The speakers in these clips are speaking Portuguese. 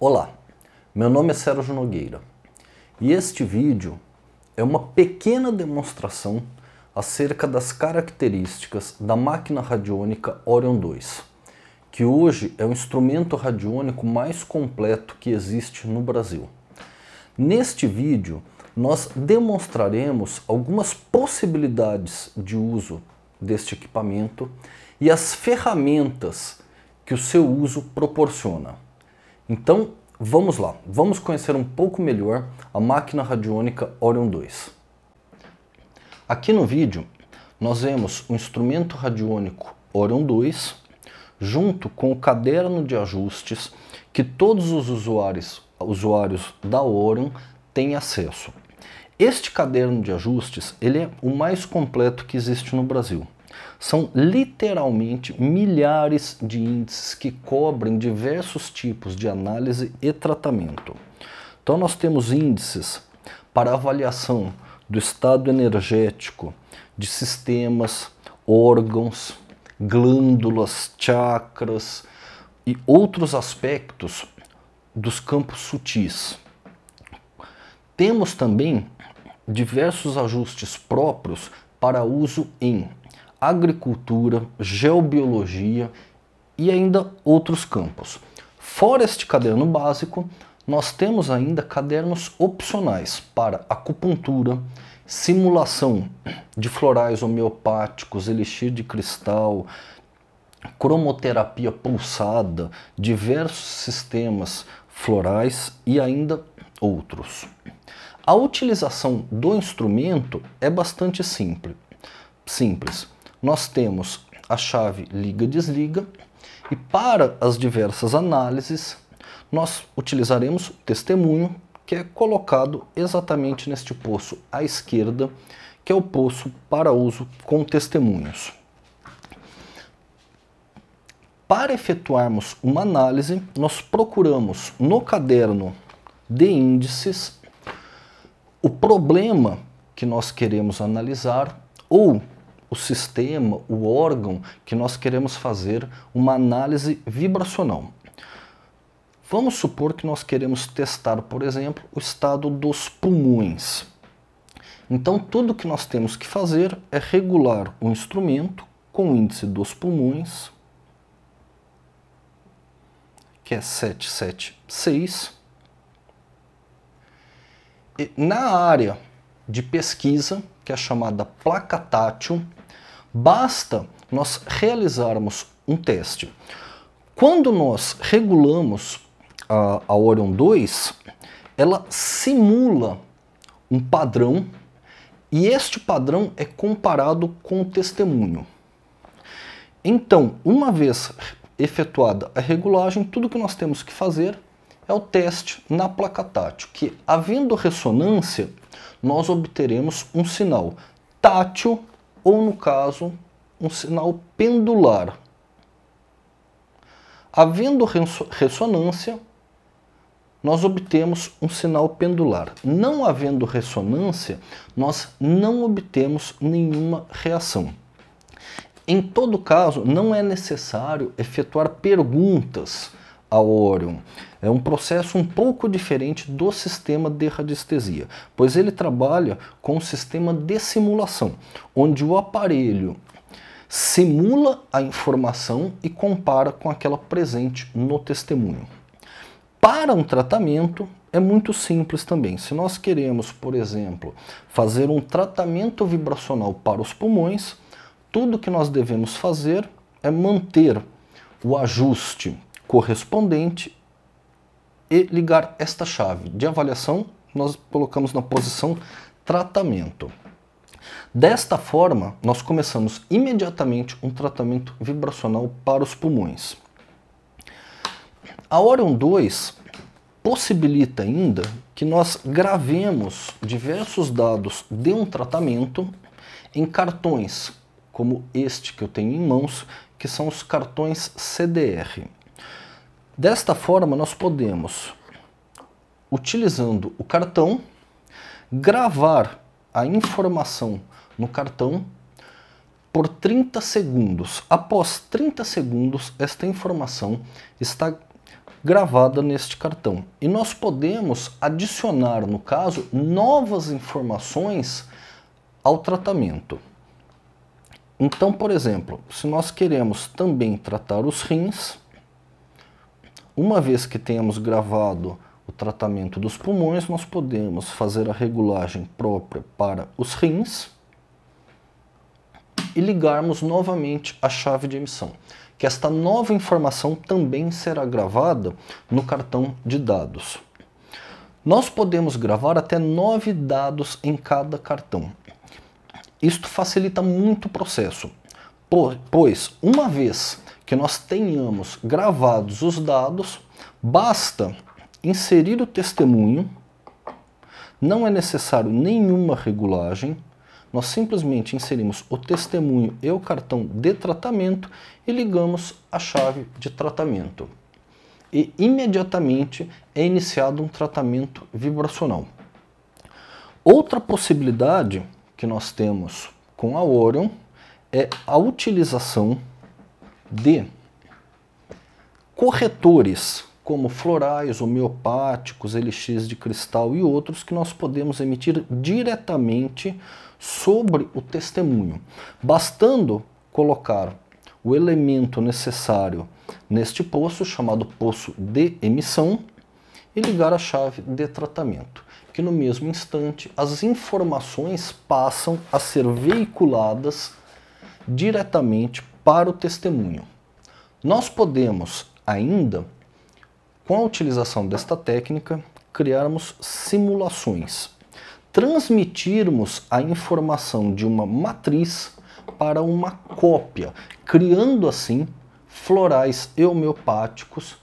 Olá, meu nome é Sérgio Nogueira e este vídeo é uma pequena demonstração acerca das características da máquina radiônica Orion 2, que hoje é o instrumento radiônico mais completo que existe no Brasil. Neste vídeo, nós demonstraremos algumas possibilidades de uso deste equipamento e as ferramentas que o seu uso proporciona. Então, vamos lá, vamos conhecer um pouco melhor a máquina radiônica Orion 2. Aqui no vídeo, nós vemos o instrumento radiônico Orion 2 junto com o caderno de ajustes que todos os usuários, usuários da Orion têm acesso. Este caderno de ajustes ele é o mais completo que existe no Brasil. São literalmente milhares de índices que cobrem diversos tipos de análise e tratamento. Então, nós temos índices para avaliação do estado energético de sistemas, órgãos, glândulas, chakras e outros aspectos dos campos sutis. Temos também diversos ajustes próprios para uso em agricultura, geobiologia e ainda outros campos. Fora este caderno básico, nós temos ainda cadernos opcionais para acupuntura, simulação de florais homeopáticos, elixir de cristal, cromoterapia pulsada, diversos sistemas florais e ainda outros. A utilização do instrumento é bastante simples. Simples nós temos a chave liga-desliga e para as diversas análises nós utilizaremos o testemunho que é colocado exatamente neste poço à esquerda, que é o poço para uso com testemunhos. Para efetuarmos uma análise, nós procuramos no caderno de índices o problema que nós queremos analisar ou o sistema, o órgão que nós queremos fazer uma análise vibracional. Vamos supor que nós queremos testar, por exemplo, o estado dos pulmões. Então, tudo que nós temos que fazer é regular o instrumento com o índice dos pulmões, que é 776. E na área de pesquisa, que é chamada placa tátil, Basta nós realizarmos um teste. Quando nós regulamos a, a Orion 2, ela simula um padrão e este padrão é comparado com o testemunho. Então, uma vez efetuada a regulagem, tudo que nós temos que fazer é o teste na placa tátil, que havendo ressonância, nós obteremos um sinal tátil ou, no caso, um sinal pendular. Havendo ressonância, nós obtemos um sinal pendular. Não havendo ressonância, nós não obtemos nenhuma reação. Em todo caso, não é necessário efetuar perguntas a Orion. É um processo um pouco diferente do sistema de radiestesia, pois ele trabalha com o um sistema de simulação, onde o aparelho simula a informação e compara com aquela presente no testemunho. Para um tratamento, é muito simples também. Se nós queremos, por exemplo, fazer um tratamento vibracional para os pulmões, tudo que nós devemos fazer é manter o ajuste correspondente e ligar esta chave de avaliação, nós colocamos na posição tratamento. Desta forma, nós começamos imediatamente um tratamento vibracional para os pulmões. A Orion 2 possibilita ainda que nós gravemos diversos dados de um tratamento em cartões, como este que eu tenho em mãos, que são os cartões CDR. Desta forma, nós podemos, utilizando o cartão, gravar a informação no cartão por 30 segundos. Após 30 segundos, esta informação está gravada neste cartão. E nós podemos adicionar, no caso, novas informações ao tratamento. Então, por exemplo, se nós queremos também tratar os rins, uma vez que tenhamos gravado o tratamento dos pulmões, nós podemos fazer a regulagem própria para os rins e ligarmos novamente a chave de emissão, que esta nova informação também será gravada no cartão de dados. Nós podemos gravar até nove dados em cada cartão. Isto facilita muito o processo, pois uma vez que nós tenhamos gravados os dados, basta inserir o testemunho, não é necessário nenhuma regulagem, nós simplesmente inserimos o testemunho e o cartão de tratamento e ligamos a chave de tratamento. E imediatamente é iniciado um tratamento vibracional. Outra possibilidade que nós temos com a Orion é a utilização de corretores como florais, homeopáticos, elixir de cristal e outros que nós podemos emitir diretamente sobre o testemunho, bastando colocar o elemento necessário neste poço, chamado poço de emissão, e ligar a chave de tratamento, que no mesmo instante as informações passam a ser veiculadas diretamente para o testemunho. Nós podemos ainda, com a utilização desta técnica, criarmos simulações, transmitirmos a informação de uma matriz para uma cópia, criando assim florais homeopáticos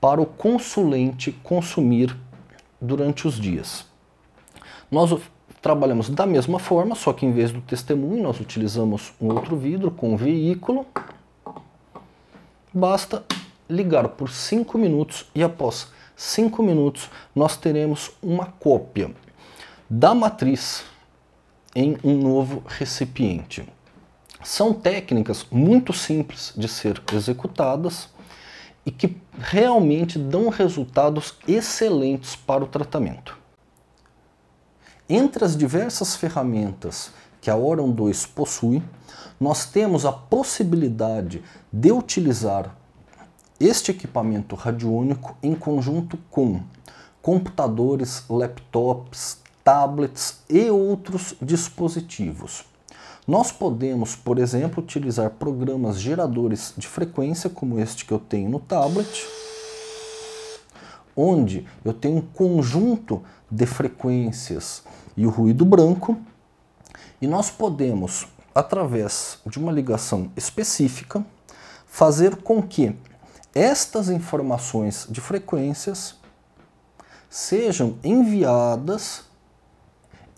para o consulente consumir durante os dias. Nós trabalhamos da mesma forma, só que em vez do testemunho nós utilizamos um outro vidro com um veículo. Basta ligar por 5 minutos e após 5 minutos nós teremos uma cópia da matriz em um novo recipiente. São técnicas muito simples de ser executadas e que realmente dão resultados excelentes para o tratamento. Entre as diversas ferramentas que a Oron 2 possui, nós temos a possibilidade de utilizar este equipamento radiônico em conjunto com computadores, laptops, tablets e outros dispositivos. Nós podemos, por exemplo, utilizar programas geradores de frequência, como este que eu tenho no tablet, onde eu tenho um conjunto de frequências e o ruído branco, e nós podemos, através de uma ligação específica, fazer com que estas informações de frequências sejam enviadas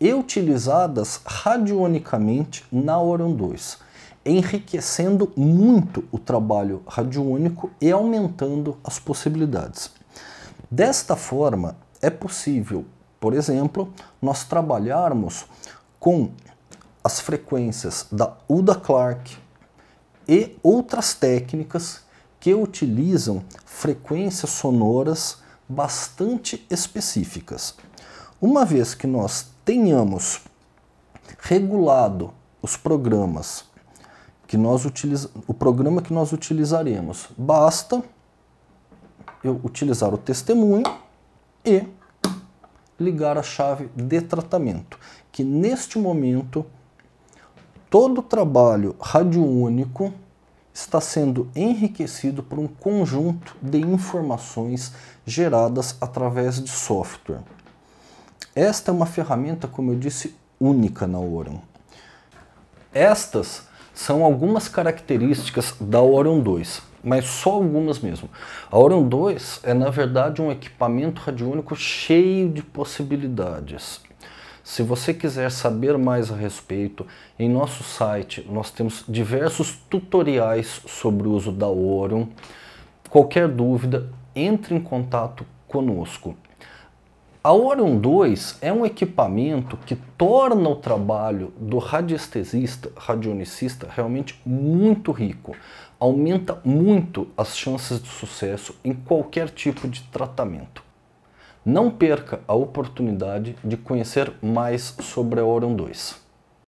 e utilizadas radionicamente na Orion 2, enriquecendo muito o trabalho radiônico e aumentando as possibilidades. Desta forma, é possível, por exemplo, nós trabalharmos com as frequências da Uda Clark e outras técnicas que utilizam frequências sonoras bastante específicas. Uma vez que nós tenhamos regulado os programas que nós utiliz... o programa que nós utilizaremos, basta eu utilizar o testemunho e ligar a chave de tratamento, que neste momento todo o trabalho radiônico está sendo enriquecido por um conjunto de informações geradas através de software. Esta é uma ferramenta, como eu disse, única na Orion. Estas são algumas características da Orion 2 mas só algumas mesmo. A Orion 2 é, na verdade, um equipamento radiônico cheio de possibilidades. Se você quiser saber mais a respeito, em nosso site nós temos diversos tutoriais sobre o uso da Orion. Qualquer dúvida, entre em contato conosco. A Orion 2 é um equipamento que torna o trabalho do radiestesista, radionicista, realmente muito rico. Aumenta muito as chances de sucesso em qualquer tipo de tratamento. Não perca a oportunidade de conhecer mais sobre a Orion 2.